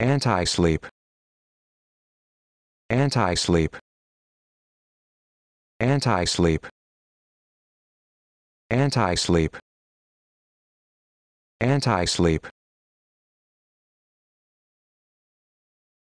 Anti-sleep. Anti-sleep. Anti-sleep. Anti-sleep. Anti-sleep.